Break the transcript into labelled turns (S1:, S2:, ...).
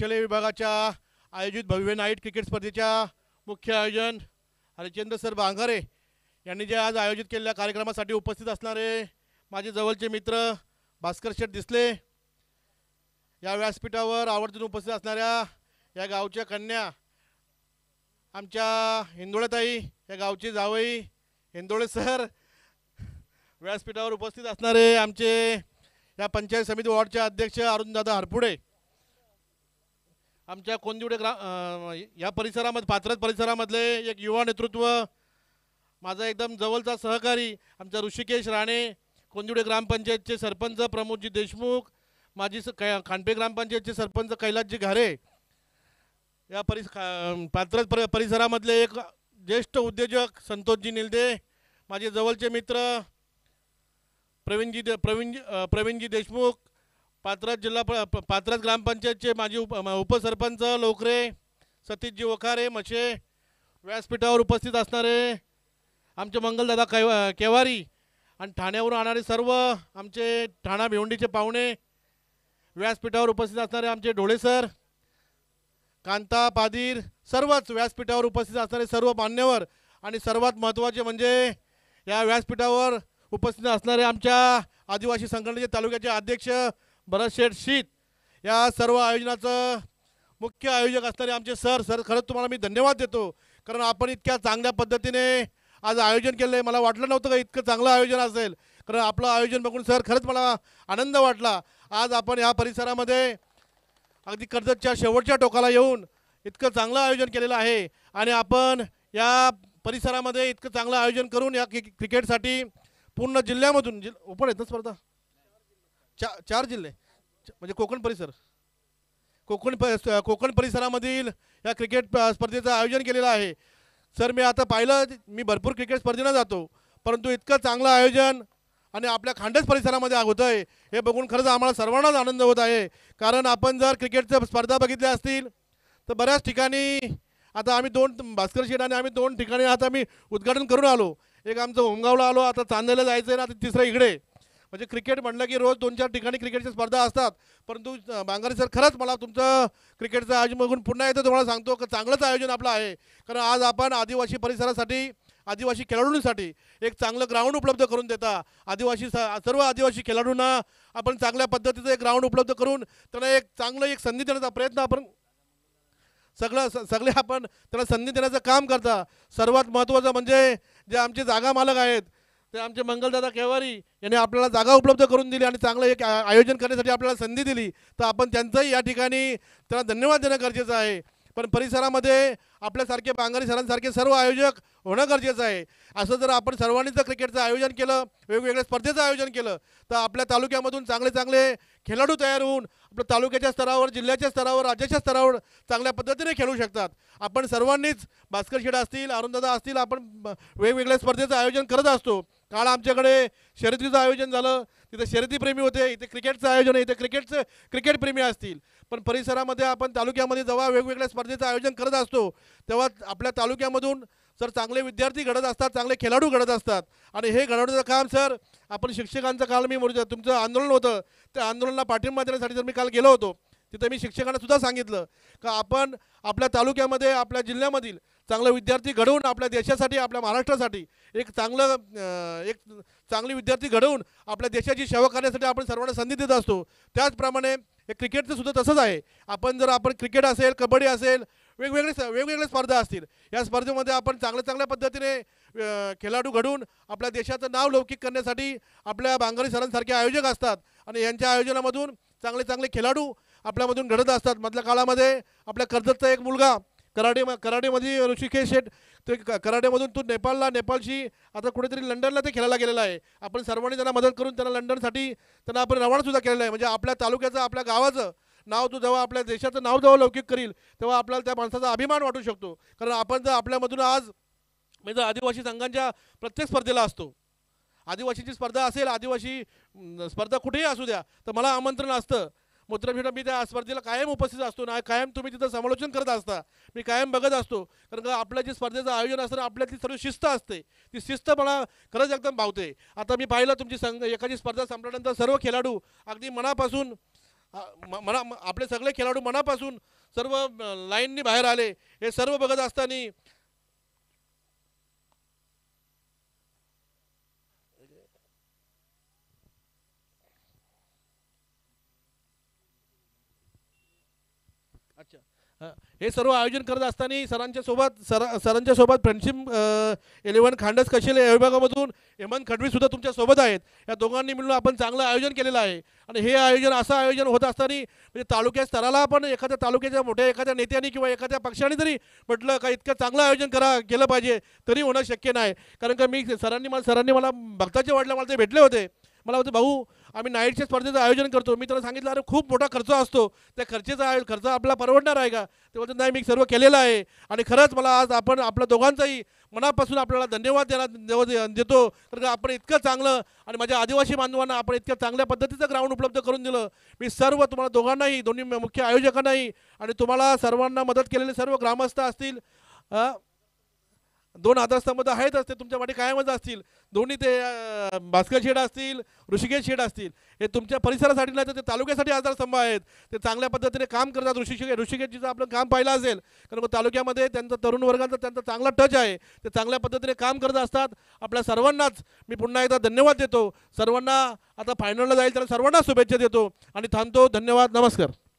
S1: कौशल्य विभागाच्या आयोजित भव्य नाईट क्रिकेट स्पर्धेच्या मुख्य आयोजन हरिचंद्र सर भांगरे यांनी जे आज आयोजित केलेल्या कार्यक्रमासाठी उपस्थित असणारे माझे जवळचे मित्र भास्कर शेठ दिसले या व्यासपीठावर आवर्जून उपस्थित असणाऱ्या या गावच्या कन्या आमच्या हिंदोळेताई या गावची जावई हिंदोळे सर व्यासपीठावर उपस्थित असणारे आमचे या पंचायत समिती वॉर्डचे अध्यक्ष अरुणदादा हरपुडे आमच्या कोंदिवडे ग्रा या परिसरामध्ये पात्रत परिसरामधले एक युवा नेतृत्व माझा एकदम जवळचा सहकारी आमचा ऋषिकेश राणे कोंदिवडे ग्रामपंचायतचे सरपंच प्रमोदजी देशमुख माझी स खांडपे ग्रामपंचायतचे सरपंच कैलासजी घारे या परिस पात्रत पर परिसरामधले एक ज्येष्ठ उद्योजक संतोषजी निलदे माझे जवळचे मित्र प्रवीणजी दे प्रवीणजी प्रवीणजी देशमुख पात्रात जिल्हा पात्रात ग्रामपंचायतचे माजी उप उपसरपंच लोकरे सतीशजी ओखारे मशे व्यासपीठावर उपस्थित असणारे आमचे मंगलदादा कै केवारी आणि ठाण्यावरून आणणारे सर्व आमचे ठाणा भिवंडीचे पाहुणे व्यासपीठावर उपस्थित असणारे आमचे ढोळे सर कांता पादीर सर्वच व्यासपीठावर उपस्थित असणारे सर्व मान्यवर आणि सर्वात महत्त्वाचे म्हणजे या व्यासपीठावर उपस्थित असणारे आमच्या आदिवासी संघटनेचे तालुक्याचे अध्यक्ष भरतशेठ शीत या सर्व आयोजनाचं मुख्य आयोजक असणारे आमचे सर सर खरंच तुम्हाला मी धन्यवाद देतो कारण आपण इतक्या चांगल्या पद्धतीने आज आयोजन केलं मला वाटलं नव्हतं का इतकं चांगलं आयोजन असेल कारण आपलं आयोजन बघून सर खरंच मला आनंद वाटला आज आपण या परिसरामध्ये अगदी कर्जतच्या शेवटच्या टोकाला येऊन इतकं चांगलं आयोजन केलेलं आहे आणि आपण या परिसरामध्ये इतकं चांगलं आयोजन करून या क्रिकेटसाठी पूर्ण जिल्ह्यामधून जिल ओपन येतं स्पर्धा चा चार जिल्हे म्हणजे कोकण परिसर कोकण प कोकण परिसरामधील या क्रिकेट स्पर्धेचं आयोजन केलेलं आहे सर मी आता पाहिलं मी भरपूर क्रिकेट स्पर्धेनं जातो परंतु इतकं चांगलं आयोजन आणि आपल्या खांडेच परिसरामध्ये होतं आहे हे बघून खरंच आम्हाला सर्वांनाच आनंद होत आहे कारण आपण जर क्रिकेटच्या स्पर्धा बघितल्या असतील तर बऱ्याच ठिकाणी आता आम्ही दोन भास्कर शेठ आणि आम्ही दोन ठिकाणी आता आम्ही उद्घाटन करून आलो एक आमचं होमगावला आलो आता चांदेला जायचं आहे ना तिसरं इकडे म्हणजे क्रिकेट म्हणलं की रोज दोन चार ठिकाणी क्रिकेटच्या स्पर्धा असतात परंतु बांगारे सर खरंच मला तुमचं क्रिकेटचं आयोजन बघून पुन्हा येतं तुम्हाला सांगतो की चांगलंच आयोजन आपलं आहे कारण आज आपण आदिवासी परिसरासाठी आदिवासी खेळाडूंसाठी एक चांगलं ग्राउंड उपलब्ध करून देता आदिवासी सर्व आदिवासी खेळाडूंना आपण चांगल्या पद्धतीचं एक ग्राउंड उपलब्ध करून त्यांना एक चांगलं एक संधी देण्याचा प्रयत्न आपण सगळं सगळे आपण त्यांना संधी देण्याचं काम करता सर्वात महत्त्वाचं म्हणजे जे आमचे जागा मालक आहेत ते आमचे मंगलदादा केवारी यांनी आपल्याला जागा उपलब्ध करून दिली आणि चांगलं एक आयोजन करण्यासाठी आपल्याला संधी दिली तर आपण त्यांचंही या ठिकाणी त्यांना धन्यवाद देणं गरजेचं आहे पण परिसरामध्ये आपल्यासारखे बांगारी सरांसारखे सर्व आयोजक होणं गरजेचं आहे असं जर आपण सर्वांनी जर क्रिकेटचं आयोजन केलं वेगवेगळ्या स्पर्धेचं आयोजन केलं तर आपल्या तालुक्यामधून चांगले चांगले खेळाडू तयार होऊन आपल्या तालुक्याच्या स्तरावर जिल्ह्याच्या स्तरावर राज्याच्या स्तरावर चांगल्या पद्धतीने खेळू शकतात आपण सर्वांनीच भास्कर शेडा असतील अरुणदादा असतील आपण वेगवेगळ्या स्पर्धेचं आयोजन करत असतो काल आमच्याकडे शर्यतीचं आयोजन झालं तिथे शर्यतीप्रेमी होते इथे क्रिकेटचं आयोजन आहे इथे क्रिकेटचं क्रिकेटप्रेमी असतील पण परिसरामध्ये आपण तालुक्यामध्ये जेव्हा वेगवेगळ्या स्पर्धेचं आयोजन करत असतो तेव्हा आपल्या तालुक्यामधून सर चांगले विद्यार्थी घडत असतात चांगले खेळाडू घडत असतात आणि हे घडवण्याचं काम सर आपण शिक्षकांचं काल मी म्हणू तुमचं आंदोलन होतं त्या आंदोलनाला पाठिंबा देण्यासाठी जर मी काल गेलो होतो तिथं मी शिक्षकांना सुद्धा सांगितलं का आपण आपल्या तालुक्यामध्ये आपल्या जिल्ह्यामधील चांगले विद्यार्थी घडवून आपल्या देशासाठी आपल्या महाराष्ट्रासाठी एक चांगलं एक चांगली विद्यार्थी घडवून आपल्या देशाची सेवा करण्यासाठी आपण सर्वांना संधी देत असतो त्याचप्रमाणे हे क्रिकेटचं सुद्धा तसंच आहे आपण जर आपण क्रिकेट असेल कबड्डी असेल वेगवेगळे वेगवेगळ्या स्पर्धा असतील या स्पर्धेमध्ये आपण चांगल्या चांगल्या पद्धतीने खेळाडू घडवून आपल्या देशाचं नाव लौकिक करण्यासाठी आपल्या बांगारी सरांसारखे आयोजक असतात आणि यांच्या आयोजनामधून चांगले चांगले खेळाडू आपल्यामधून घडत असतात मधल्या काळामध्ये आपल्या कर्जतचा एक मुलगा कराडे कराडेमध्ये ऋषिकेश शेठ ते कराडेमधून तो नेपाळला नेपाळशी आता कुठेतरी लंडनला ते खेळायला गेलेला आहे आपण सर्वांनी त्यांना मदत करून त्यांना लंडनसाठी त्यांना आपण रवानासुद्धा केलेला आहे म्हणजे आपल्या तालुक्याचं आपल्या गावाचं नाव तो जेव्हा आपल्या देशाचं नाव जेव्हा लौकिक करील तेव्हा आपल्याला त्या माणसाचा अभिमान वाटू शकतो कारण आपण जर आपल्यामधून आज मी तर आदिवासी संघांच्या प्रत्येक स्पर्धेला असतो आदिवासीची स्पर्धा असेल आदिवासी स्पर्धा कुठेही असू द्या तर मला आमंत्रण असतं मुद्राभिडा मी त्या स्पर्धेला कायम उपस्थित असतो ना कायम तुम्ही तिथं समालोचन करत असता मी कायम बघत असतो कारण का आपल्या जे स्पर्धेचं आयोजन असतं ती सर्व शिस्त असते ती शिस्त मला खरंच एकदम भावते आता मी पाहिलं तुमची संघ एखादी स्पर्धा संपल्यानंतर सर्व खेळाडू अगदी मनापासून मना आपले सगळे खेळाडू मनापासून सर्व लाईननी बाहेर आले हे सर्व बघत असताना अच्छा हे सर्व आयोजन करत असताना सरांच्या सोबत सर सरांच्या सोबत फ्रेंडशिप इलेव्हन खांडस कशील या विभागामधून हेमंत खडवी सुद्धा तुमच्या सोबत आहेत या दोघांनी मिळून आपण चांगलं आयोजन केलेलं आहे आणि हे आयोजन असं आयोजन होत असताना म्हणजे तालुक्या स्तराला पण एखाद्या तालुक्याच्या मोठ्या एखाद्या नेत्यांनी किंवा एखाद्या पक्षाने जरी म्हटलं का इतकं चांगलं आयोजन करा केलं पाहिजे तरी होणं शक्य नाही कारण का मी सरांनी मला सरांनी मला भक्ताचे वाटलं मला ते भेटले होते मला होते भाऊ आम्ही नाईटच्या स्पर्धेचं आयोजन करतो मी त्याला सांगितलं अरे खूप मोठा खर्च असतो त्या खर्चेचा खर्च आपला परवडणार आहे का ते बोलतो नाही मी सर्व केलेलं आहे आणि खरंच मला आज आपण आपल्या दोघांचाही मनापासून आपल्याला धन्यवाद द्यायला देतो कारण आपण इतकं चांगलं आणि माझ्या आदिवासी बांधवांना आपण इतक्या चांगल्या पद्धतीचं ग्राउंड उपलब्ध करून दिलं मी सर्व तुम्हाला दोघांनाही दोन्ही मुख्य आयोजकांनाही आणि तुम्हाला सर्वांना मदत केलेले सर्व ग्रामस्थ असतील दोन आधारस्तंभ तर आहेतच ते वाटे कायमच असतील दोन्ही ते भास्कर शेड असतील ऋषिकेश शेड असतील हे तुमच्या परिसरासाठी नाही तर ते तालुक्यासाठी आधारस्तंभ आहेत ते चांगल्या पद्धतीने काम करतात ऋषिकेश जिचं आपलं काम पाहिलं असेल कारण तालुक्यामध्ये त्यांचा तरुण वर्गाचा त्यांचा चांगला टच आहे ते चांगल्या पद्धतीने काम करत असतात आपल्या सर्वांनाच मी पुन्हा एकदा धन्यवाद देतो सर्वांना आता फायनलला जाईल तर सर्वांना शुभेच्छा देतो आणि थांबतो धन्यवाद नमस्कार